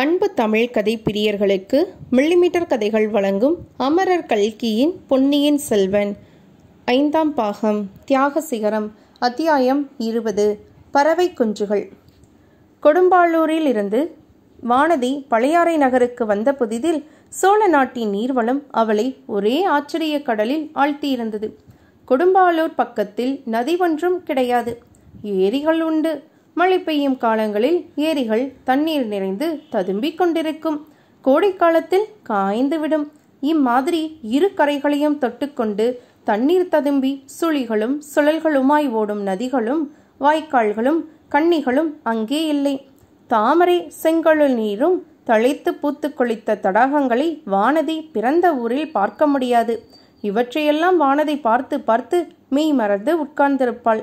அன்பு தமிழ் கதை பிரியர்களுக்கு மில்லிமீட்டர் கதைகள் வழங்கும் அமரர் கல்கியின் பொன்னியின் செல்வன் ஐந்தாம் பாகம் தியாக சிகரம் அத்தியாயம் இருபது பறவை குஞ்சுகள் கொடும்பாளூரில் இருந்து வானதி பழையாறை நகருக்கு வந்த புதிதில் சோழ நாட்டின் நீர்வளம் அவளை ஒரே ஆச்சரிய கடலில் ஆழ்த்தியிருந்தது கொடும்பாளூர் பக்கத்தில் நதி ஒன்றும் கிடையாது ஏரிகள் உண்டு மழை பெய்யும் காலங்களில் ஏரிகள் தண்ணீர் நிறைந்து ததும்பிக் கொண்டிருக்கும் கோடைக்காலத்தில் காய்ந்துவிடும் இம்மாதிரி இரு கரைகளையும் தொட்டுக்கொண்டு தண்ணீர் ததும்பி சுழிகளும் சுழல்களுமாய் ஓடும் நதிகளும் வாய்க்கால்களும் கண்ணிகளும் அங்கே இல்லை தாமரை செங்கழுள் நீரும் தழைத்து பூத்து கொளித்த தடாகங்களை வானதி பிறந்த ஊரில் பார்க்க முடியாது இவற்றையெல்லாம் வானதி பார்த்து பார்த்து மெய் மறந்து உட்கார்ந்திருப்பாள்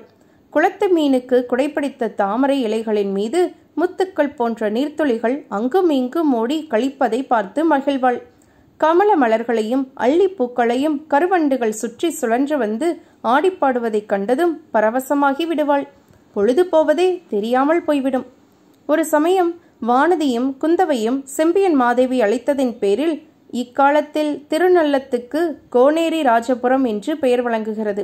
குளத்து மீனுக்கு குடைப்பிடித்த தாமரை இலைகளின் மீது முத்துக்கள் போன்ற நீர்த்துளிகள் அங்கும் இங்கும் ஓடி கழிப்பதை பார்த்து மகிழ்வாள் கமல மலர்களையும் அள்ளிப்பூக்களையும் கருவண்டுகள் சுற்றி சுழன்று வந்து ஆடிப்பாடுவதைக் கண்டதும் பரவசமாகி விடுவாள் பொழுது போவதே தெரியாமல் போய்விடும் ஒரு சமயம் வானதியும் குந்தவையும் செம்பியன் மாதேவி அழைத்ததின் பேரில் இக்காலத்தில் திருநல்லத்துக்கு கோனேரி ராஜபுரம் என்று பெயர் வழங்குகிறது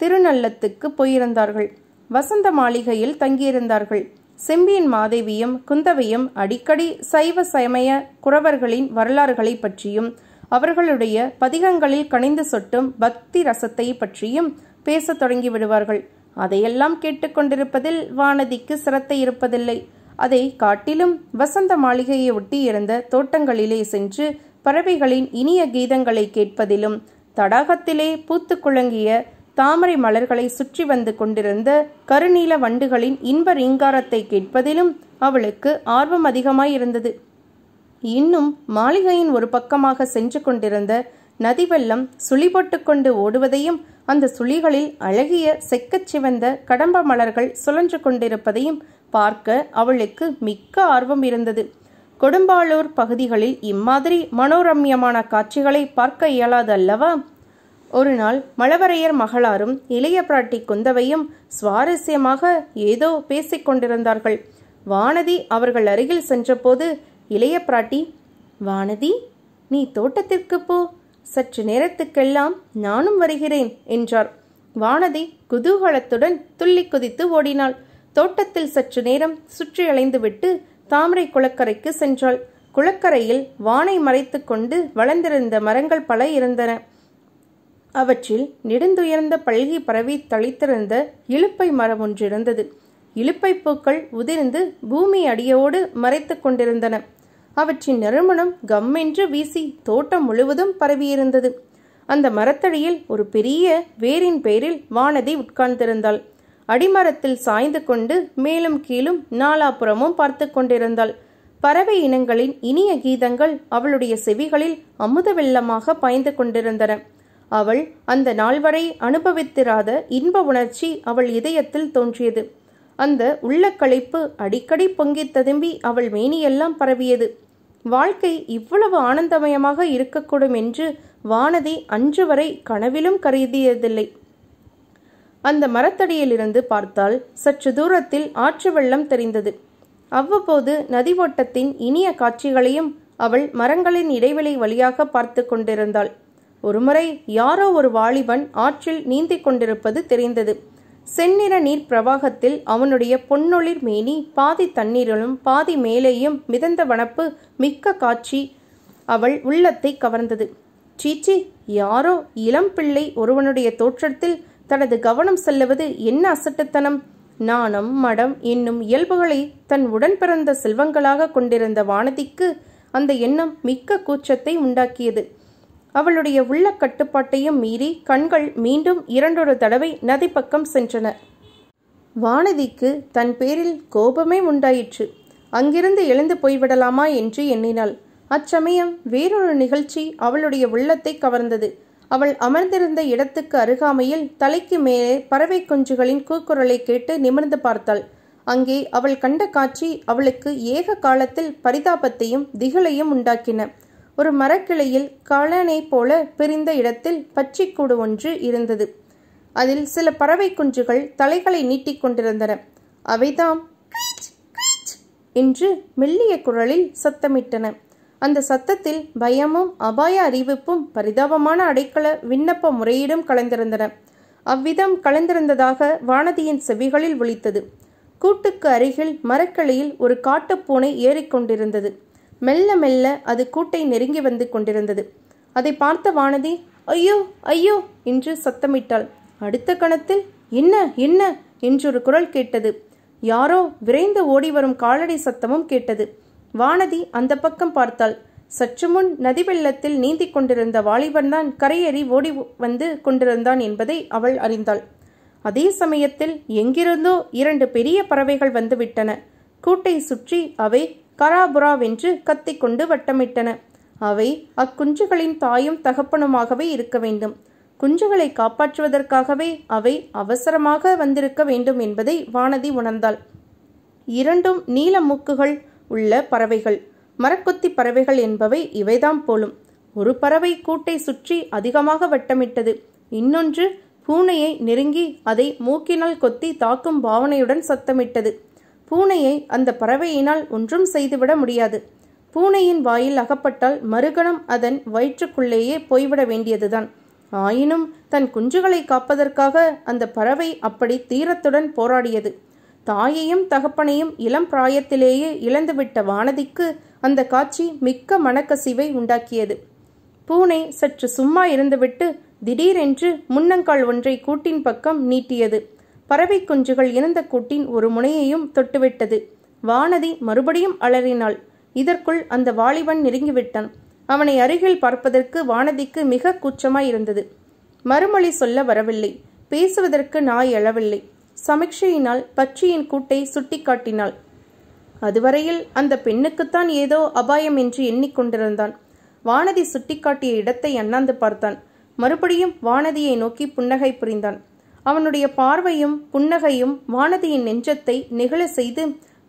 திருநள்ளத்துக்கு போயிருந்தார்கள் வசந்த மாளிகையில் தங்கியிருந்தார்கள் செம்பியின் மாதேவியும் குந்தவையும் அடிக்கடி சைவ சமய குறவர்களின் வரலாறுகளை பற்றியும் அவர்களுடைய பதிகங்களில் கணிந்து சொட்டும் பக்தி ரசத்தை பற்றியும் பேசத் தொடங்கி விடுவார்கள் அதையெல்லாம் கேட்டுக்கொண்டிருப்பதில் வானதிக்கு சிரத்தை இருப்பதில்லை அதை காட்டிலும் வசந்த மாளிகையை ஒட்டி இருந்த தோட்டங்களிலே சென்று பறவைகளின் இனிய கீதங்களை கேட்பதிலும் தடாகத்திலே பூத்து குழங்கிய தாமரை மலர்களை சுற்றி வந்து கொண்டிருந்த கருநீல வண்டுகளின் இன்ப ரீங்காரத்தை கேட்பதிலும் அவளுக்கு ஆர்வம் அதிகமாயிருந்தது இன்னும் மாளிகையின் ஒரு பக்கமாக சென்று கொண்டிருந்த நதி வெள்ளம் கொண்டு ஓடுவதையும் அந்த சுழிகளில் அழகிய செக்கச் சிவந்த கடம்ப மலர்கள் சுழன்று கொண்டிருப்பதையும் பார்க்க அவளுக்கு மிக்க ஆர்வம் இருந்தது கொடும்பாளூர் பகுதிகளில் இம்மாதிரி மனோரம்யமான காட்சிகளை பார்க்க இயலாது அல்லவா ஒரு நாள் மழவரையர் மகளாரும் இளைய பிராட்டி குந்தவையும் சுவாரஸ்யமாக ஏதோ பேசிக் கொண்டிருந்தார்கள் வானதி அவர்கள் அருகில் சென்றபோது இளைய பிராட்டி வானதி நீ தோட்டத்திற்கு போ சற்று நேரத்துக்கெல்லாம் நானும் வருகிறேன் என்றார் வானதி குதூகலத்துடன் துள்ளி குதித்து ஓடினாள் தோட்டத்தில் சற்று நேரம் சுற்றி அலைந்துவிட்டு தாமரை குளக்கரைக்கு சென்றாள் குளக்கரையில் வானை மறைத்து கொண்டு வளர்ந்திருந்த மரங்கள் பல இருந்தன அவற்றில் நெடுந்துயர்ந்த பல்கி பரவி தளித்திருந்த இழுப்பை மரம் ஒன்றிருந்தது இழுப்பை பூக்கள் உதிர்ந்து பூமி அடியோடு மறைத்து கொண்டிருந்தன அவற்றின் நறுமணம் கம்மென்று வீசி தோட்டம் முழுவதும் பரவியிருந்தது அந்த மரத்தடியில் ஒரு பெரிய வேரின் பெயரில் வானதி உட்கார்ந்திருந்தாள் அடிமரத்தில் சாய்ந்து கொண்டு மேலும் கீழும் நாலாபுறமும் பார்த்து கொண்டிருந்தாள் பறவை இனங்களின் இனிய கீதங்கள் அவளுடைய செவிகளில் அமுத வெள்ளமாக பாய்ந்து கொண்டிருந்தன அவள் அந்த நாள் வரை அனுபவித்திராத இன்ப உணர்ச்சி அவள் இதயத்தில் தோன்றியது அந்த உள்ளக்களைப்பு அடிக்கடி பொங்கி ததும்பி அவள் மேனியெல்லாம் பரவியது வாழ்க்கை இவ்வளவு ஆனந்தமயமாக இருக்கக்கூடும் என்று வானதி அன்று வரை கனவிலும் கருதியதில்லை அந்த மரத்தடியிலிருந்து பார்த்தால் சற்று தூரத்தில் ஆற்று வெள்ளம் தெரிந்தது அவ்வப்போது நதி ஓட்டத்தின் இனிய காட்சிகளையும் அவள் மரங்களின் இடைவெளி வழியாக பார்த்து கொண்டிருந்தாள் ஒருமுறை யாரோ ஒரு வாலிபன் ஆற்றில் நீந்திக் கொண்டிருப்பது தெரிந்தது செந்நிற நீர் பிரவாகத்தில் அவனுடைய பொன்னொளிர் மேனி பாதி தண்ணீரிலும் பாதி மேலேயும் மிதந்த வனப்பு மிக்க காட்சி அவள் உள்ளத்தை கவர்ந்தது சீச்சி யாரோ இளம் பிள்ளை ஒருவனுடைய தோற்றத்தில் தனது கவனம் செல்லுவது என்ன அசட்டுத்தனம் நாணம் மடம் என்னும் இயல்புகளை தன் உடன் பிறந்த செல்வங்களாக கொண்டிருந்த வானதிக்கு அந்த எண்ணம் மிக்க கூச்சத்தை உண்டாக்கியது அவளுடைய உள்ள கட்டுப்பாட்டையும் மீறி கண்கள் மீண்டும் இரண்டொரு தடவை நதிப்பக்கம் சென்றன வானதிக்கு தன் பேரில் கோபமே உண்டாயிற்று அங்கிருந்து எழுந்து போய்விடலாமா என்று எண்ணினாள் அச்சமயம் வேறொரு நிகழ்ச்சி அவளுடைய உள்ளத்தை கவர்ந்தது அவள் அமர்ந்திருந்த இடத்துக்கு அருகாமையில் தலைக்கு மேலே பறவை குஞ்சுகளின் கூக்குரலை கேட்டு நிமிர்ந்து பார்த்தாள் அங்கே அவள் கண்ட காட்சி அவளுக்கு ஏக காலத்தில் பரிதாபத்தையும் திகழையும் உண்டாக்கின ஒரு மரக்கிளையில் காலனைப் போல பிரிந்த இடத்தில் பச்சிக்கூடு ஒன்று இருந்தது அதில் சில பறவை குஞ்சுகள் தலைகளை நீட்டிக் கொண்டிருந்தன அவைதாம் என்று மெல்லிய குரலில் சத்தமிட்டன அந்த சத்தத்தில் பயமும் அபாய அறிவிப்பும் பரிதாபமான அடைக்கல விண்ணப்ப முறையீடும் கலந்திருந்தன அவ்விதம் கலந்திருந்ததாக வானதியின் செவிகளில் ஒழித்தது கூட்டுக்கு அருகில் மரக்கிளையில் ஒரு காட்டுப்பூனை ஏறிக்கொண்டிருந்தது மெல்ல மெல்ல அது கூட்டை நெருங்கி வந்து கொண்டிருந்தது அதை பார்த்த வானதி ஐயோ ஐயோ என்று சத்தமிட்டாள் அடுத்த கணத்தில் என்ன என்ன என்றொரு குரல் கேட்டது யாரோ விரைந்து ஓடி வரும் காலடை சத்தமும் கேட்டது வானதி அந்த பக்கம் பார்த்தாள் சற்று முன் நதி வெள்ளத்தில் நீந்திக் கொண்டிருந்த வாலிபன் தான் கரையேறி ஓடி வந்து கொண்டிருந்தான் என்பதை அவள் அறிந்தாள் அதே சமயத்தில் எங்கிருந்தோ இரண்டு பெரிய பறவைகள் வந்துவிட்டன கூட்டை சுற்றி அவை கராபுராவென்று கத்திக்கொண்டு வட்டமிட்டன அவை அக்குஞ்சுகளின் தாயும் தகப்பனுமாகவே இருக்க வேண்டும் குஞ்சுகளை காப்பாற்றுவதற்காகவே அவை அவசரமாக வந்திருக்க வேண்டும் என்பதை வானதி உணர்ந்தாள் இரண்டும் நீல மூக்குகள் உள்ள பறவைகள் மரக்கொத்தி பறவைகள் என்பவை இவைதாம் போலும் ஒரு பறவை கூட்டை சுற்றி அதிகமாக வட்டமிட்டது இன்னொன்று பூனையை நெருங்கி அதை மூக்கினால் கொத்தி தாக்கும் பாவனையுடன் சத்தமிட்டது பூனையை அந்த பறவையினால் ஒன்றும் செய்துவிட முடியாது பூனையின் வாயில் அகப்பட்டால் மறுகணம் அதன் வயிற்றுக்குள்ளேயே போய்விட வேண்டியதுதான் ஆயினும் தன் குஞ்சுகளை காப்பதற்காக அந்த பறவை அப்படி தீரத்துடன் போராடியது தாயையும் தகப்பனையும் இளம் பிராயத்திலேயே இழந்துவிட்ட வானதிக்கு அந்த காட்சி மிக்க மனக்கசிவை உண்டாக்கியது பூனை சற்று சும்மா இருந்துவிட்டு திடீரென்று முன்னங்கால் ஒன்றை கூட்டின் பக்கம் நீட்டியது பறவை குஞ்சுகள் இறந்த கூட்டின் ஒரு முனையையும் தொட்டுவிட்டது வானதி மறுபடியும் அலறினாள் இதற்குள் அந்த வாலிபன் நெருங்கிவிட்டான் அவனை அருகில் பார்ப்பதற்கு வானதிக்கு மிக கூச்சமாயிருந்தது மறுமொழி சொல்ல வரவில்லை பேசுவதற்கு நாய் எழவில்லை சமிக்ஷையினால் பச்சியின் கூட்டை சுட்டிக்காட்டினாள் அதுவரையில் அந்த பெண்ணுக்குத்தான் ஏதோ அபாயம் என்று எண்ணிக்கொண்டிருந்தான் வானதி சுட்டிக்காட்டிய இடத்தை அண்ணாந்து பார்த்தான் மறுபடியும் வானதியை நோக்கி புன்னகை புரிந்தான் அவனுடைய பார்வையும் புன்னகையும் வானதியின் நெஞ்சத்தை நெகிழ செய்து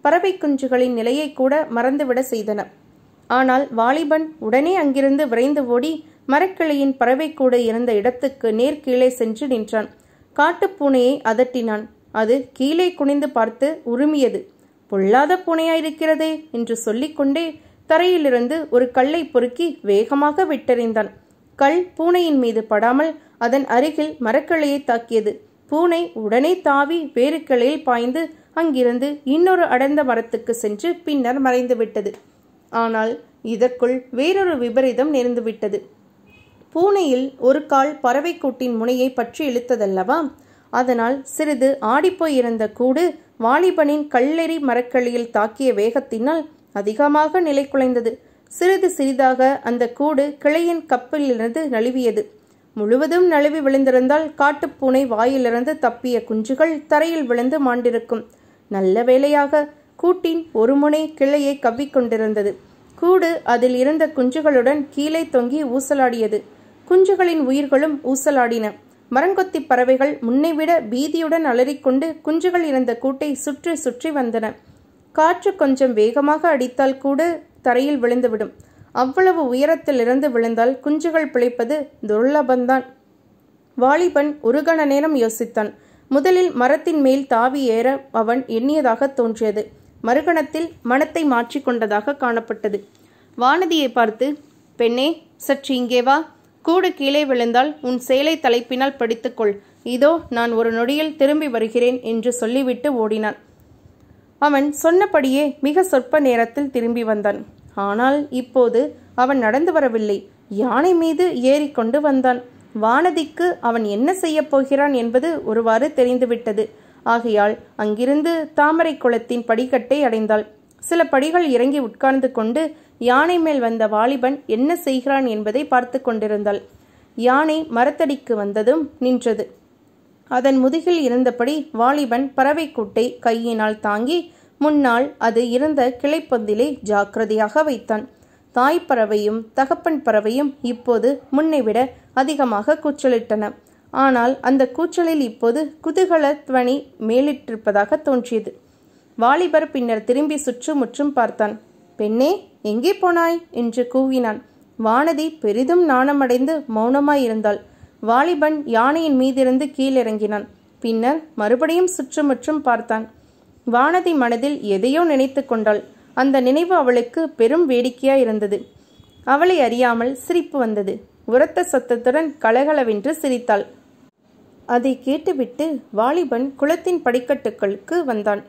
பறவை குஞ்சுகளின் நிலையை கூட மறந்துவிட செய்தன ஆனால் வாலிபன் உடனே அங்கிருந்து விரைந்து ஓடி மரக்கிளையின் கூட இருந்த இடத்துக்கு நேர் கீழே சென்று நின்றான் காட்டுப்பூனையை அதட்டினான் அது கீழே குனிந்து பார்த்து உருமியது பொல்லாத பூனையாயிருக்கிறதே என்று சொல்லிக்கொண்டே தரையிலிருந்து ஒரு கல்லை பொறுக்கி வேகமாக விட்டெறிந்தான் கல் பூனையின் மீது படாமல் அதன் அருகில் மரக்கிளையை தாக்கியது பூனை உடனே தாவி வேறு கிளையில் பாய்ந்து அங்கிருந்து இன்னொரு அடர்ந்த மரத்துக்கு சென்று பின்னர் மறைந்துவிட்டது ஆனால் இதற்குள் வேறொரு விபரீதம் நேர்ந்துவிட்டது பூனையில் ஒரு கால் பறவை கூட்டின் முனையை பற்றி இழுத்ததல்லவா அதனால் சிறிது ஆடிப்போயிருந்த கூடு வாலிபனின் கல்லெறி மரக்களியில் தாக்கிய வேகத்தினால் அதிகமாக நிலை குலைந்தது சிறிது சிறிதாக அந்த கூடு கிளையின் கப்பிலிருந்து நழுவியது முழுவதும் நழுவி விழுந்திருந்தால் காட்டுப்பூனை வாயிலிருந்து தப்பிய குஞ்சுகள் தரையில் விழுந்து மாண்டிருக்கும் நல்ல வேளையாக கூட்டின் ஒரு முனை கிளையை கவ்விக்கொண்டிருந்தது கூடு அதில் இருந்த குஞ்சுகளுடன் கீழே தொங்கி ஊசலாடியது குஞ்சுகளின் உயிர்களும் ஊசலாடின மரங்கொத்தி பறவைகள் முன்னைவிட பீதியுடன் அலறிக்கொண்டு குஞ்சுகள் இருந்த கூட்டை சுற்றி சுற்றி வந்தன காற்று கொஞ்சம் வேகமாக அடித்தால் கூட தரையில் விழுந்துவிடும் அவ்வளவு உயரத்திலிருந்து விழுந்தால் குஞ்சுகள் பிழைப்பது துர்லபந்தான் வாலிபன் ஒரு கண நேரம் யோசித்தான் முதலில் மரத்தின் மேல் தாவி ஏற அவன் எண்ணியதாக தோன்றியது மறுகணத்தில் மனத்தை மாற்றிக்கொண்டதாக காணப்பட்டது வானதியை பார்த்து பெண்ணே சற்று இங்கே வா கூடு கீழே விழுந்தால் உன் சேலை தலைப்பினால் படித்துக்கொள் இதோ நான் ஒரு நொடியில் திரும்பி வருகிறேன் என்று சொல்லிவிட்டு ஓடினான் அவன் சொன்னபடியே மிக சொற்ப நேரத்தில் திரும்பி வந்தான் ஆனால் இப்போது அவன் நடந்து வரவில்லை யானை மீது ஏறிக்கொண்டு வந்தான் வானதிக்கு அவன் என்ன செய்யப் போகிறான் என்பது ஒருவாறு தெரிந்துவிட்டது ஆகையால் அங்கிருந்து தாமரை குளத்தின் படிக்கட்டை அடைந்தாள் சில படிகள் இறங்கி உட்கார்ந்து கொண்டு யானை மேல் வந்த வாலிபன் என்ன செய்கிறான் என்பதை பார்த்து கொண்டிருந்தாள் யானை மரத்தடிக்கு வந்ததும் நின்றது அதன் முதுகில் இருந்தபடி வாலிபன் பறவை கூட்டை கையினால் தாங்கி முன்னால் அது இருந்த கிளைப்பந்திலே ஜாக்கிரதையாக வைத்தான் தாய் பறவையும் தகப்பன் பறவையும் இப்போது முன்னைவிட அதிகமாக கூச்சலிட்டன ஆனால் அந்த கூச்சலில் இப்போது துவனி மேலிட்டிருப்பதாக தோன்றியது வாலிபர் பின்னர் திரும்பி சுற்றுமுற்றும் பார்த்தான் பெண்ணே எங்கே போனாய் என்று கூவினான் வானதி பெரிதும் நாணமடைந்து மௌனமாயிருந்தாள் வாலிபன் யானையின் மீதிருந்து கீழிறங்கினான் பின்னர் மறுபடியும் சுற்றுமுற்றும் பார்த்தான் வானதி மனதில் எதையோ நினைத்து கொண்டாள் அந்த நினைவு அவளுக்கு பெரும் வேடிக்கையாய் இருந்தது அவளை அறியாமல் சிரிப்பு வந்தது உரத்த சத்தத்துடன் கலகலவென்று சிரித்தாள் அதை கேட்டுவிட்டு வாலிபன் குளத்தின் படிக்கட்டுகளுக்கு வந்தான்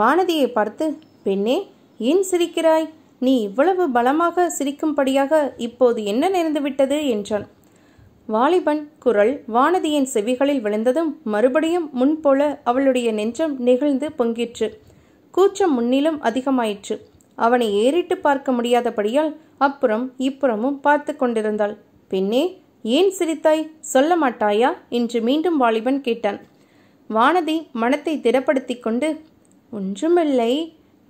வானதியை பார்த்து பெண்ணே ஏன் சிரிக்கிறாய் நீ இவ்வளவு பலமாக சிரிக்கும்படியாக இப்போது என்ன நேர்ந்துவிட்டது என்றான் வாலிபன் குரல் வானதியின் செவிகளில் விழுந்ததும் மறுபடியும் முன்போல அவளுடைய நெஞ்சம் நெகிழ்ந்து பொங்கிற்று கூச்சம் முன்னிலும் அதிகமாயிற்று அவனை ஏறிட்டு பார்க்க முடியாதபடியால் அப்புறம் இப்புறமும் பார்த்து கொண்டிருந்தாள் பின்னே ஏன் சிரித்தாய் சொல்ல மாட்டாயா என்று மீண்டும் வாலிபன் கேட்டான் வானதி மனத்தை திடப்படுத்தி கொண்டு ஒன்றுமில்லை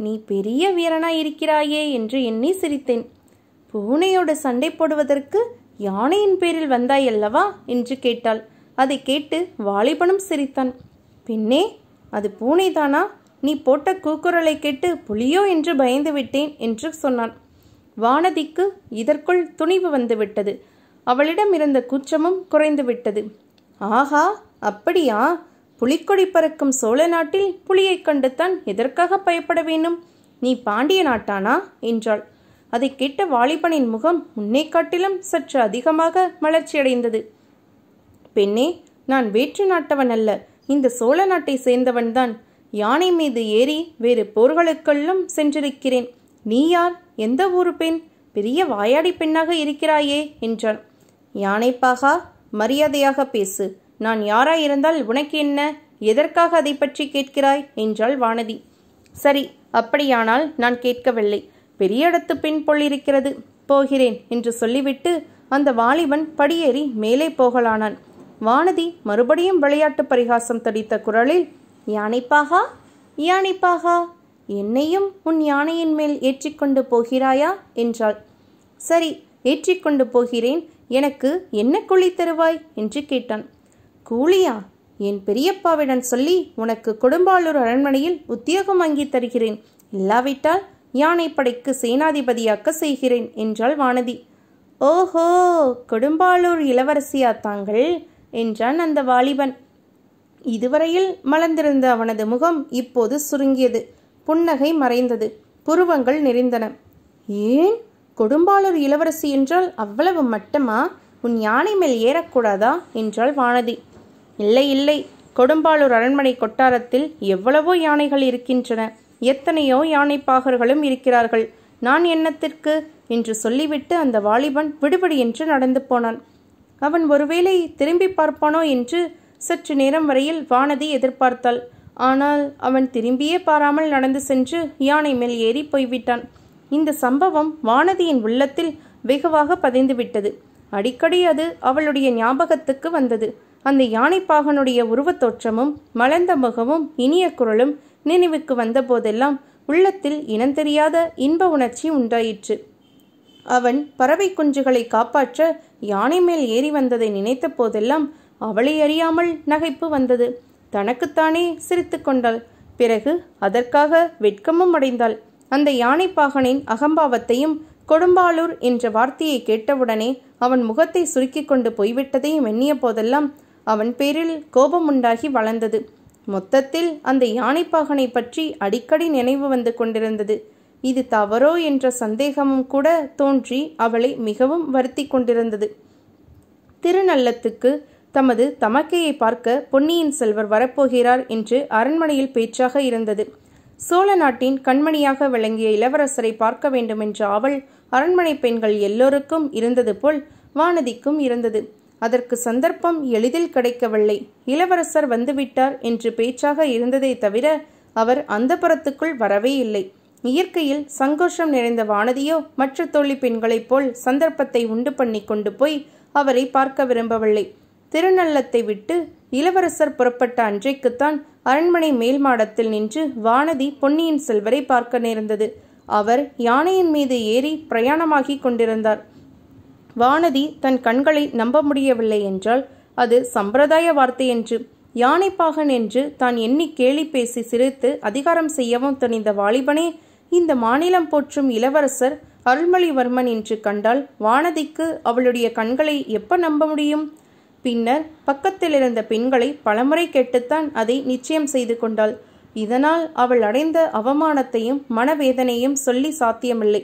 நீ பெரிய வீரனாய் இருக்கிறாயே என்று எண்ணி சிரித்தேன் பூனையோடு சண்டை போடுவதற்கு யானையின் பேரில் வந்தாய் அல்லவா என்று கேட்டாள் அதை கேட்டு வாலிபனும் சிரித்தான் பெண்ணே அது பூனைதானா நீ போட்ட கூக்குரலை கேட்டு புலியோ என்று பயந்து விட்டேன் என்று சொன்னான் வானதிக்கு இதற்குள் துணிவு வந்துவிட்டது அவளிடம் இருந்த கூச்சமும் குறைந்துவிட்டது ஆஹா அப்படியா புலிக்கொடி பறக்கும் சோழ நாட்டில் புலியைக் கண்டுத்தான் எதற்காக பயப்பட வேண்டும் நீ பாண்டிய நாட்டானா என்றாள் அதை கேட்ட வாலிபனின் முகம் முன்னே காட்டிலும் சற்று அதிகமாக மலர்ச்சியடைந்தது பெண்ணே நான் வேற்று நாட்டவன் அல்ல இந்த சோழ நாட்டை சேர்ந்தவன்தான் யானை மீது ஏறி வேறு போர்களுக்கெல்லாம் சென்றிருக்கிறேன் நீ யார் எந்த ஊரு பெண் பெரிய வாயாடி பெண்ணாக இருக்கிறாயே என்றான் யானைப்பாகா மரியாதையாக பேசு நான் யாராயிருந்தால் உனக்கு என்ன எதற்காக அதை பற்றி கேட்கிறாய் என்றாள் வானதி சரி அப்படியானால் நான் கேட்கவில்லை பெரிய இடத்து பின் இருக்கிறது போகிறேன் என்று சொல்லிவிட்டு அந்த வாலிபன் படியேறி மேலே போகலானான் வானதி மறுபடியும் விளையாட்டு பரிகாசம் தடித்த குரலில் யானைப்பாகா யானைப்பாகா என்னையும் உன் யானையின் மேல் ஏற்றிக்கொண்டு போகிறாயா என்றாள் சரி ஏற்றிக்கொண்டு போகிறேன் எனக்கு என்ன கூலி தருவாய் என்று கேட்டான் கூலியா என் பெரியப்பாவிடன் சொல்லி உனக்கு கொடும்பாளூர் அரண்மனையில் உத்தியோகம் வாங்கி தருகிறேன் இல்லாவிட்டால் யானைப்படைக்கு சேனாதிபதியாக்க செய்கிறேன் என்றாள் வானதி ஓஹோ கொடும்பாளூர் இளவரசியா தாங்கள் என்றான் அந்த வாலிபன் இதுவரையில் மலர்ந்திருந்த அவனது முகம் இப்போது சுருங்கியது புன்னகை மறைந்தது புருவங்கள் நெறிந்தன ஏன் கொடும்பாளூர் இளவரசி என்றால் அவ்வளவு மட்டமா உன் யானை மேல் ஏறக்கூடாதா என்றாள் வானதி இல்லை இல்லை கொடும்பாளூர் அரண்மனை கொட்டாரத்தில் எவ்வளவோ யானைகள் இருக்கின்றன எத்தனையோ யானைப்பாகர்களும் இருக்கிறார்கள் நான் என்னத்திற்கு என்று சொல்லிவிட்டு அந்த வாலிபன் விடுபடி என்று நடந்து போனான் அவன் ஒருவேளை திரும்பி பார்ப்பானோ என்று சற்று நேரம் வரையில் வானதி எதிர்பார்த்தாள் ஆனால் அவன் திரும்பியே பாராமல் நடந்து சென்று யானை மேல் ஏறி போய்விட்டான் இந்த சம்பவம் வானதியின் உள்ளத்தில் வெகுவாக பதிந்துவிட்டது அடிக்கடி அது அவளுடைய ஞாபகத்துக்கு வந்தது அந்த யானைப்பாகனுடைய உருவத் தோற்றமும் மலர்ந்த முகமும் இனிய குரலும் நினைவுக்கு வந்தபோதெல்லாம் உள்ளத்தில் இனந்தெரியாத இன்ப உணர்ச்சி உண்டாயிற்று அவன் பறவை குஞ்சுகளை காப்பாற்ற யானை மேல் ஏறி வந்ததை நினைத்த போதெல்லாம் அவளை அறியாமல் நகைப்பு வந்தது தனக்குத்தானே சிரித்து கொண்டாள் பிறகு அதற்காக வெட்கமும் அடைந்தாள் அந்த யானை பாகனின் அகம்பாவத்தையும் கொடும்பாளூர் என்ற வார்த்தையை கேட்டவுடனே அவன் முகத்தை சுருக்கிக் கொண்டு போய்விட்டதையும் எண்ணிய போதெல்லாம் அவன் பேரில் கோபம் உண்டாகி வளர்ந்தது மொத்தத்தில் அந்த யானைப்பாகனை பற்றி அடிக்கடி நினைவு வந்து கொண்டிருந்தது இது தவறோ என்ற சந்தேகமும் கூட தோன்றி அவளை மிகவும் வருத்தி கொண்டிருந்தது திருநல்லத்துக்கு தமது தமக்கையை பார்க்க பொன்னியின் செல்வர் வரப்போகிறார் என்று அரண்மனையில் பேச்சாக இருந்தது சோழ நாட்டின் கண்மணியாக விளங்கிய இளவரசரை பார்க்க வேண்டுமென்ற அவள் அரண்மனை பெண்கள் எல்லோருக்கும் இருந்தது போல் வானதிக்கும் இருந்தது அதற்கு சந்தர்ப்பம் எளிதில் கிடைக்கவில்லை இளவரசர் வந்துவிட்டார் என்று பேச்சாக இருந்ததை தவிர அவர் அந்த புறத்துக்குள் வரவே இல்லை இயற்கையில் சங்கோஷம் நிறைந்த வானதியோ மற்ற தொழில் பெண்களைப் போல் சந்தர்ப்பத்தை உண்டு பண்ணி கொண்டு போய் அவரை பார்க்க விரும்பவில்லை திருநள்ளத்தை விட்டு இளவரசர் புறப்பட்ட அன்றைக்குத்தான் அரண்மனை மேல் மாடத்தில் நின்று வானதி பொன்னியின் செல்வரை பார்க்க நேர்ந்தது அவர் யானையின் மீது ஏறி பிரயாணமாகிக் கொண்டிருந்தார் வானதி தன் கண்களை நம்ப முடியவில்லை என்றால் அது சம்பிரதாய வார்த்தை என்று யானைப்பாகன் என்று தான் எண்ணி கேலி பேசி சிரித்து அதிகாரம் செய்யவும் துணிந்த வாலிபனே இந்த மாநிலம் போற்றும் இளவரசர் அருள்மொழிவர்மன் என்று கண்டால் வானதிக்கு அவளுடைய கண்களை எப்ப நம்ப முடியும் பின்னர் பக்கத்தில் இருந்த பெண்களை பலமுறை கேட்டுத்தான் அதை நிச்சயம் செய்து கொண்டாள் இதனால் அவள் அடைந்த அவமானத்தையும் மனவேதனையும் சொல்லி சாத்தியமில்லை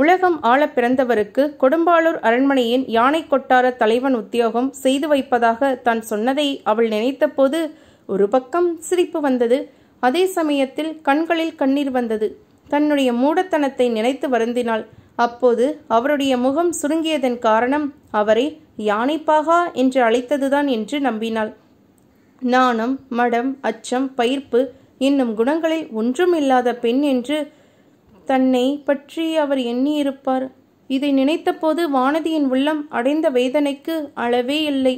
உலகம் ஆள பிறந்தவருக்கு கொடும்பாளூர் அரண்மனையின் யானை கொட்டார தலைவன் உத்தியோகம் செய்து வைப்பதாக தான் சொன்னதை அவள் நினைத்தபோது ஒரு பக்கம் சிரிப்பு வந்தது அதே சமயத்தில் கண்களில் கண்ணீர் வந்தது தன்னுடைய மூடத்தனத்தை நினைத்து வருந்தினாள் அப்போது அவருடைய முகம் சுருங்கியதன் காரணம் அவரை யானைப்பாகா என்று அழைத்ததுதான் என்று நம்பினாள் நாணம் மடம் அச்சம் பயிர்ப்பு என்னும் குணங்களில் ஒன்றும் இல்லாத பெண் என்று தன்னை பற்றி அவர் எண்ணியிருப்பார் இதை நினைத்தபோது வானதியின் உள்ளம் அடைந்த வேதனைக்கு அளவே இல்லை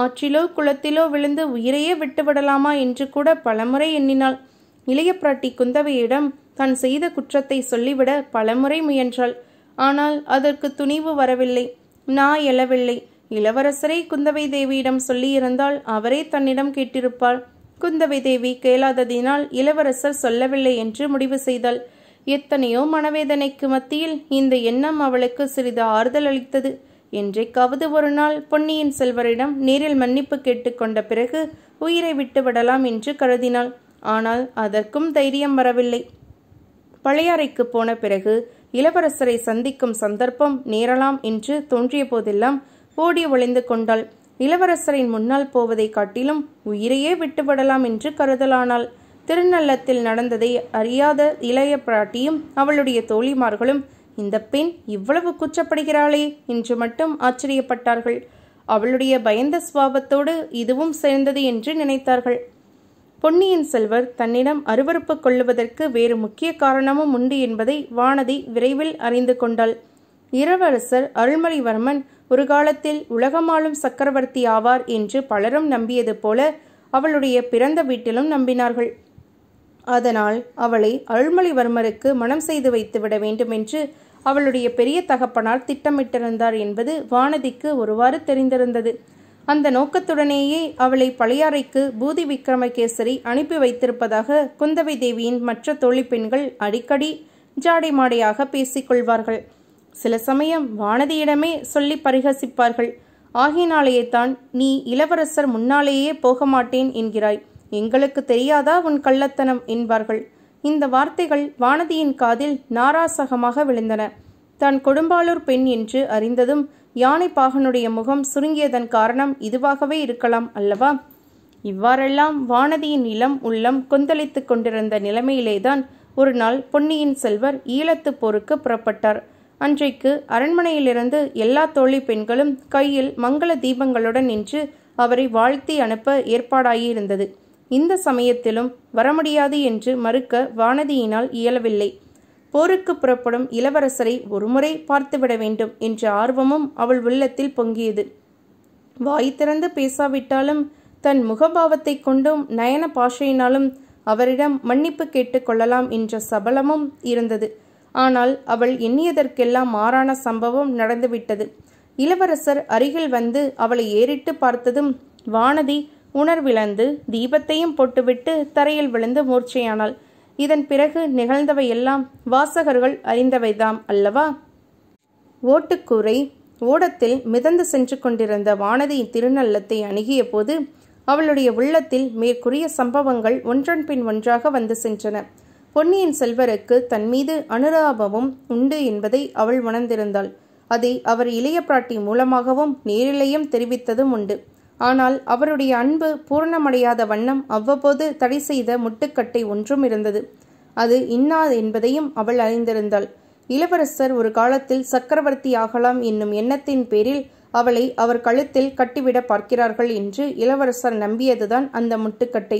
ஆற்றிலோ குளத்திலோ விழுந்து உயிரையே விட்டுவிடலாமா என்று கூட பலமுறை எண்ணினாள் இளைய பிராட்டி குந்தவையிடம் தான் செய்த குற்றத்தை சொல்லிவிட பலமுறை முயன்றாள் ஆனால் அதற்கு துணிவு வரவில்லை நா எழவில்லை இளவரசரை குந்தவை தேவியிடம் சொல்லியிருந்தால் அவரே தன்னிடம் கேட்டிருப்பாள் குந்தவை தேவி கேளாததினால் இளவரசர் சொல்லவில்லை என்று முடிவு செய்தாள் எத்தனையோ மனவேதனைக்கு மத்தியில் இந்த எண்ணம் அவளுக்கு சிறிது ஆறுதல் அளித்தது என்றைக்காவது ஒரு நாள் பொன்னியின் செல்வரிடம் நேரில் மன்னிப்பு கேட்டுக்கொண்ட பிறகு உயிரை விட்டு விடலாம் என்று கருதினாள் ஆனால் அதற்கும் தைரியம் வரவில்லை பழையாறைக்கு போன பிறகு இளவரசரை சந்திக்கும் சந்தர்ப்பம் நேரலாம் என்று தோன்றிய போதெல்லாம் ஓடி ஒளிந்து கொண்டாள் இளவரசரின் முன்னால் போவதை காட்டிலும் உயிரையே விட்டுவிடலாம் என்று கருதலானாள் திருநள்ளத்தில் நடந்ததை அறியாத இளைய பிராட்டியும் அவளுடைய தோழிமார்களும் இந்த பெண் இவ்வளவு குச்சப்படுகிறாளே என்று மட்டும் ஆச்சரியப்பட்டார்கள் அவளுடைய பயந்த சுவாபத்தோடு இதுவும் சேர்ந்தது என்று நினைத்தார்கள் பொன்னியின் செல்வர் தன்னிடம் அருவறுப்பு கொள்ளுவதற்கு வேறு முக்கிய காரணமும் உண்டு என்பதை வானதி விரைவில் அறிந்து கொண்டாள் இளவரசர் அருள்மொழிவர்மன் ஒரு காலத்தில் உலகமாலும் சக்கரவர்த்தி ஆவார் என்று பலரும் நம்பியது போல அவளுடைய பிறந்த வீட்டிலும் நம்பினார்கள் அதனால் அவளை அருள்மொழிவர்மருக்கு மனம் செய்து வைத்துவிட வேண்டுமென்று அவளுடைய பெரிய தகப்பனால் திட்டமிட்டிருந்தார் என்பது வானதிக்கு ஒருவாறு தெரிந்திருந்தது அந்த நோக்கத்துடனேயே அவளை பழையாறைக்கு பூதி விக்ரமகேசரி அனுப்பி வைத்திருப்பதாக குந்தவை தேவியின் மற்ற தோழி பெண்கள் அடிக்கடி ஜாடை மாடையாக பேசிக்கொள்வார்கள் சில சமயம் வானதியிடமே சொல்லி பரிகசிப்பார்கள் ஆகினாலேயே தான் நீ இளவரசர் முன்னாலேயே போக மாட்டேன் என்கிறாய் எங்களுக்கு தெரியாதா உன் கள்ளத்தனம் என்பார்கள் இந்த வார்த்தைகள் வானதியின் காதில் நாராசகமாக விழுந்தன தான் கொடும்பாளூர் பெண் என்று அறிந்ததும் யானை பாகனுடைய முகம் சுருங்கியதன் காரணம் இதுவாகவே இருக்கலாம் அல்லவா இவ்வாறெல்லாம் வானதியின் இளம் உள்ளம் கொந்தளித்துக் கொண்டிருந்த நிலைமையிலேதான் ஒரு நாள் பொன்னியின் செல்வர் ஈழத்து போருக்கு புறப்பட்டார் அன்றைக்கு அரண்மனையிலிருந்து எல்லா தோழி பெண்களும் கையில் மங்கள தீபங்களுடன் நின்று அவரை வாழ்த்தி அனுப்ப ஏற்பாடாகியிருந்தது இந்த சமயத்திலும் வரமுடியாது என்று மறுக்க வானதியினால் இயலவில்லை போருக்கு புறப்படும் இளவரசரை ஒருமுறை பார்த்துவிட வேண்டும் என்ற ஆர்வமும் அவள் உள்ளத்தில் பொங்கியது வாய் திறந்து பேசாவிட்டாலும் தன் முகபாவத்தை கொண்டும் நயன பாஷையினாலும் அவரிடம் மன்னிப்பு கேட்டுக்கொள்ளலாம் என்ற சபலமும் இருந்தது ஆனால் அவள் எண்ணியதற்கெல்லாம் மாறான சம்பவம் நடந்துவிட்டது இளவரசர் அருகில் வந்து அவளை ஏறிட்டு பார்த்ததும் வானதி உணர்விழந்து தீபத்தையும் போட்டுவிட்டு தரையில் விழுந்து மூர்ச்சையானாள் இதன் பிறகு நிகழ்ந்தவையெல்லாம் வாசகர்கள் அறிந்தவைதாம் அல்லவா ஓட்டுக்கூரை ஓடத்தில் மிதந்து சென்று கொண்டிருந்த வானதி திருநல்லத்தை அணுகிய போது அவளுடைய உள்ளத்தில் மேற்கூறிய சம்பவங்கள் ஒன்றன் பின் ஒன்றாக வந்து சென்றன பொன்னியின் செல்வருக்கு தன் மீது அனுராபமும் உண்டு என்பதை அவள் உணர்ந்திருந்தாள் அதை அவர் இளைய பிராட்டி மூலமாகவும் நேரிலேயும் தெரிவித்ததும் உண்டு ஆனால் அவருடைய அன்பு பூரணமடையாத வண்ணம் அவ்வப்போது தடை செய்த முட்டுக்கட்டை ஒன்றும் இருந்தது அது இன்னா என்பதையும் அவள் அறிந்திருந்தாள் இளவரசர் ஒரு காலத்தில் சக்கரவர்த்தி ஆகலாம் என்னும் எண்ணத்தின் பேரில் அவளை அவர் கழுத்தில் கட்டிவிட பார்க்கிறார்கள் என்று இளவரசர் நம்பியதுதான் அந்த முட்டுக்கட்டை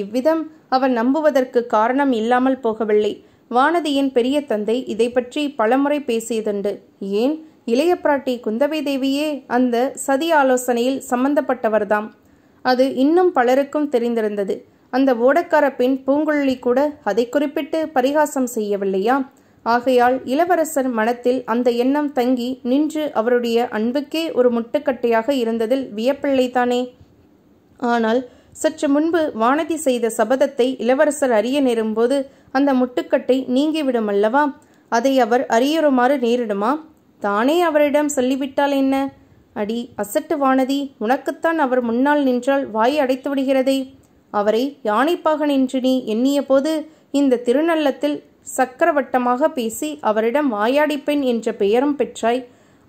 இவ்விதம் அவர் நம்புவதற்கு காரணம் இல்லாமல் போகவில்லை வானதியின் பெரிய தந்தை இதை பற்றி பலமுறை பேசியதுண்டு ஏன் இளைய பிராட்டி குந்தவை தேவியே அந்த சதி ஆலோசனையில் சம்பந்தப்பட்டவர்தாம் அது இன்னும் பலருக்கும் தெரிந்திருந்தது அந்த ஓடக்கார பெண் பூங்குழலி கூட அதை குறிப்பிட்டு பரிகாசம் செய்யவில்லையா ஆகையால் இளவரசர் மனத்தில் அந்த எண்ணம் தங்கி நின்று அவருடைய அன்புக்கே ஒரு முட்டுக்கட்டையாக இருந்ததில் வியப்பில்லைதானே ஆனால் சற்று முன்பு வானதி செய்த சபதத்தை இளவரசர் அறிய நேரும்போது அந்த முட்டுக்கட்டை நீங்கிவிடும் அல்லவா அதை அவர் அறியுறுமாறு நேரிடுமா தானே அவரிடம் சொல்லிவிட்டால் என்ன அடி அசட்டு வானதி உனக்குத்தான் அவர் முன்னால் நின்றால் வாய் அடைத்து விடுகிறதே அவரை யானைப்பாக நின்று நீ எண்ணிய போது இந்த திருநள்ளத்தில் சக்கரவட்டமாக பேசி அவரிடம் வாயாடி என்ற பெயரும் பெற்றாய்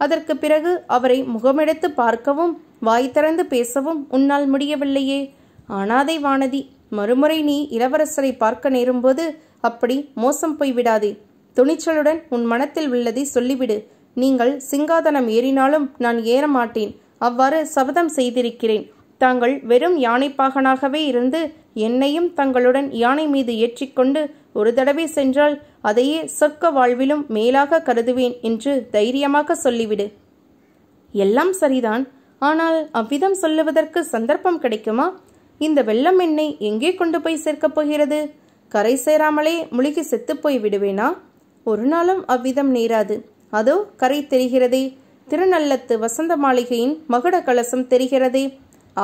அதற்கு பிறகு அவரை முகமெடுத்து பார்க்கவும் வாய் திறந்து பேசவும் உன்னால் முடியவில்லையே ஆனாதை வானதி மறுமுறை நீ இளவரசரை பார்க்க நேரும்போது அப்படி மோசம் போய்விடாதே துணிச்சலுடன் உன் மனத்தில் உள்ளதை சொல்லிவிடு நீங்கள் சிங்காதனம் ஏறினாலும் நான் ஏற மாட்டேன் அவ்வாறு சபதம் செய்திருக்கிறேன் தாங்கள் வெறும் யானைப்பாகனாகவே இருந்து என்னையும் தங்களுடன் யானை மீது ஏற்றிக்கொண்டு ஒரு தடவை சென்றால் அதையே சொர்க்க வாழ்விலும் மேலாக கருதுவேன் என்று தைரியமாக சொல்லிவிடு எல்லாம் சரிதான் ஆனால் அவ்விதம் சொல்லுவதற்கு சந்தர்ப்பம் கிடைக்குமா இந்த வெள்ளம் என்னை எங்கே கொண்டு போய் சேர்க்கப் போகிறது கரை சேராமலே முழுகி செத்துப்போய் விடுவேனா ஒரு நாளும் அவ்விதம் நேராது அதோ கரை தெரிகிறதே திருநல்லத்து வசந்த மாளிகையின் மகுட கலசம் தெரிகிறதே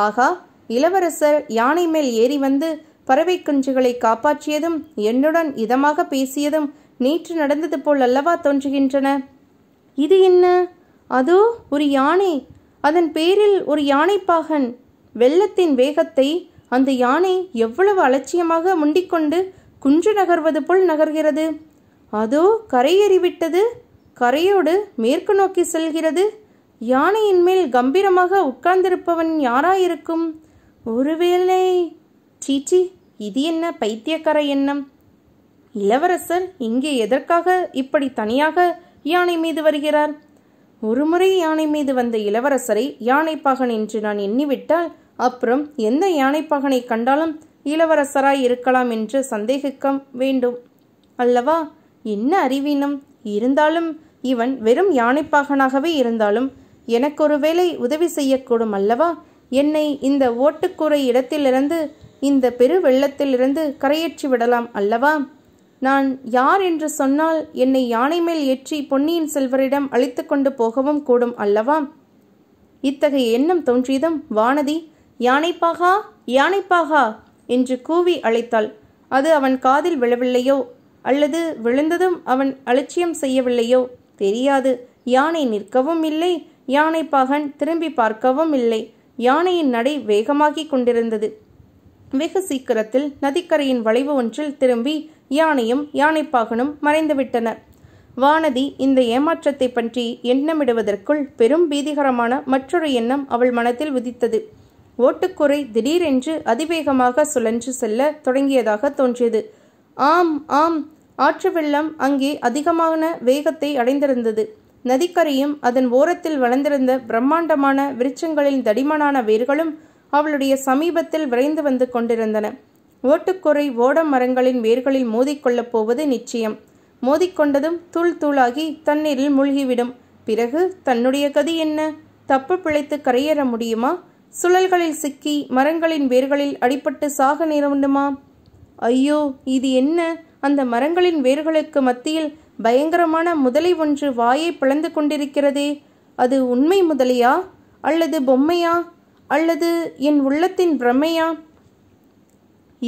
ஆகா இளவரசர் யானை மேல் ஏறி வந்து பறவை குஞ்சுகளை காப்பாற்றியதும் என்னுடன் இதமாக பேசியதும் நேற்று நடந்தது போல் அல்லவா தோன்றுகின்றன இது என்ன அதோ ஒரு யானை அதன் பேரில் ஒரு யானைப்பாகன் வெள்ளத்தின் வேகத்தை அந்த யானை எவ்வளவு அலட்சியமாக முண்டிக்கொண்டு குன்று நகர்வது போல் நகர்கிறது அதோ கரையேறிவிட்டது கரையோடு மேற்கு நோக்கி செல்கிறது யானையின் மேல் கம்பீரமாக உட்கார்ந்திருப்பவன் யாராயிருக்கும் ஒருவேளை சீச்சி இது என்ன பைத்தியக்கார எண்ணம் இளவரசர் இங்கே எதற்காக இப்படி தனியாக யானை மீது வருகிறார் ஒருமுறை யானை மீது வந்த இளவரசரை யானைப்பாகன் என்று நான் எண்ணிவிட்டால் அப்புறம் எந்த யானைப்பாகனை கண்டாலும் இளவரசராய் இருக்கலாம் என்று சந்தேகிக்க வேண்டும் அல்லவா என்ன அறிவீனம் இருந்தாலும் இவன் வெறும் யானைப்பாகனாகவே இருந்தாலும் ஒருவேளை உதவி செய்யக்கூடும் அல்லவா என்னை இந்த ஓட்டுக்குறை இடத்திலிருந்து இந்த பெரு வெள்ளத்திலிருந்து கரையேற்றி விடலாம் அல்லவா நான் யார் என்று சொன்னால் என்னை யானை மேல் ஏற்றி பொன்னியின் செல்வரிடம் அழித்து கொண்டு போகவும் கூடும் அல்லவா இத்தகைய எண்ணம் தோன்றியதும் வானதி யானைப்பாகா யானைப்பாகா என்று கூவி அழைத்தாள் அது அவன் காதில் விழவில்லையோ அல்லது விழுந்ததும் அவன் அலட்சியம் செய்யவில்லையோ தெரியாது யானை நிற்கவும் இல்லை யானை பாகன் திரும்பி பார்க்கவும் இல்லை யானையின் நடை வேகமாகிக் கொண்டிருந்தது வெகு சீக்கிரத்தில் நதிக்கரையின் வளைவு ஒன்றில் திரும்பி யானையும் யானைப்பாகனும் மறைந்துவிட்டனர் வானதி இந்த ஏமாற்றத்தை பற்றி எண்ணமிடுவதற்குள் பெரும் பீதிகரமான மற்றொரு எண்ணம் அவள் மனத்தில் உதித்தது ஓட்டுக்குறை திடீரென்று அதிவேகமாக சுழன்று செல்ல தொடங்கியதாக தோன்றியது ஆம் ஆம் ஆற்று வெள்ளம் அங்கே அதிகமான வேகத்தை அடைந்திருந்தது நதிக்கரையும் அதன் ஓரத்தில் வளர்ந்திருந்த பிரம்மாண்டமான விருட்சங்களின் தடிமனான வேர்களும் அவளுடைய சமீபத்தில் விரைந்து வந்து கொண்டிருந்தன ஓட்டுக்குறை ஓடம் மரங்களின் வேர்களில் மோதிக்கொள்ளப் போவது நிச்சயம் மோதிக்கொண்டதும் தூள் தூளாகி தண்ணீரில் மூழ்கிவிடும் பிறகு தன்னுடைய கதி என்ன தப்பு பிழைத்து கரையேற முடியுமா சுழல்களில் சிக்கி மரங்களின் வேர்களில் அடிபட்டு சாக நேர வேண்டுமா ஐயோ இது என்ன அந்த மரங்களின் வேர்களுக்கு மத்தியில் பயங்கரமான முதலை ஒன்று வாயை பிளந்து கொண்டிருக்கிறதே அது உண்மை முதலையா அல்லது பொம்மையா அல்லது என் உள்ளத்தின் பிரமையா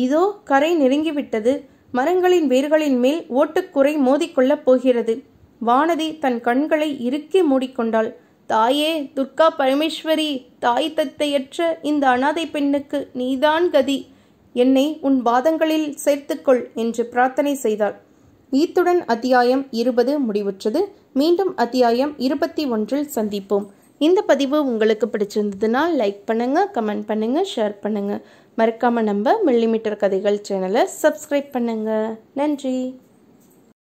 இதோ கரை நெருங்கிவிட்டது மரங்களின் வேர்களின் மேல் ஓட்டுக்குறை மோதிக்கொள்ளப் போகிறது வானதி தன் கண்களை இறுக்கி மூடிக்கொண்டாள் தாயே துர்கா பரமேஸ்வரி தாய் தத்தையற்ற இந்த அனாதை பெண்ணுக்கு நீதான் கதி என்னை உன் பாதங்களில் சேர்த்துக்கொள் என்று பிரார்த்தனை செய்தாள் இத்துடன் அத்தியாயம் இருபது முடிவுற்றது மீண்டும் அத்தியாயம் இருபத்தி ஒன்றில் சந்திப்போம் இந்த பதிவு உங்களுக்கு பிடிச்சிருந்ததுன்னா லைக் பண்ணுங்கள் கமெண்ட் பண்ணுங்கள் ஷேர் பண்ணுங்கள் மறக்காமல் நம்ம மில்லிமீட்டர் கதைகள் சேனலை சப்ஸ்கிரைப் பண்ணுங்க நன்றி